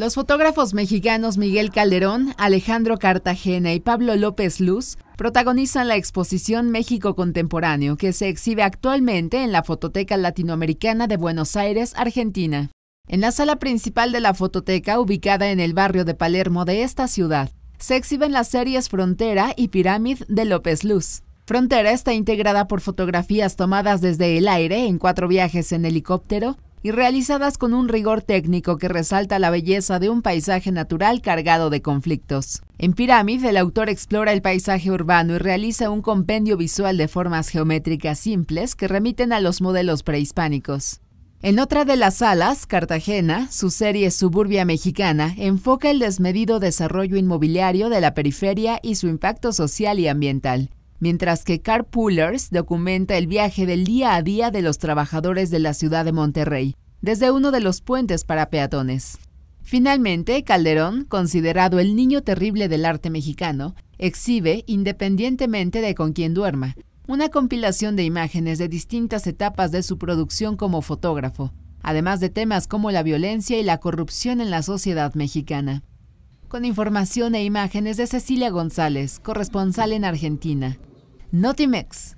Los fotógrafos mexicanos Miguel Calderón, Alejandro Cartagena y Pablo López Luz protagonizan la exposición México Contemporáneo que se exhibe actualmente en la Fototeca Latinoamericana de Buenos Aires, Argentina. En la sala principal de la fototeca, ubicada en el barrio de Palermo de esta ciudad, se exhiben las series Frontera y Pirámide de López Luz. Frontera está integrada por fotografías tomadas desde el aire en cuatro viajes en helicóptero y realizadas con un rigor técnico que resalta la belleza de un paisaje natural cargado de conflictos. En Pirámide, el autor explora el paisaje urbano y realiza un compendio visual de formas geométricas simples que remiten a los modelos prehispánicos. En otra de las salas, Cartagena, su serie Suburbia Mexicana enfoca el desmedido desarrollo inmobiliario de la periferia y su impacto social y ambiental mientras que Carpoolers documenta el viaje del día a día de los trabajadores de la ciudad de Monterrey, desde uno de los puentes para peatones. Finalmente, Calderón, considerado el niño terrible del arte mexicano, exhibe, independientemente de con quién duerma, una compilación de imágenes de distintas etapas de su producción como fotógrafo, además de temas como la violencia y la corrupción en la sociedad mexicana. Con información e imágenes de Cecilia González, corresponsal en Argentina. Notimex.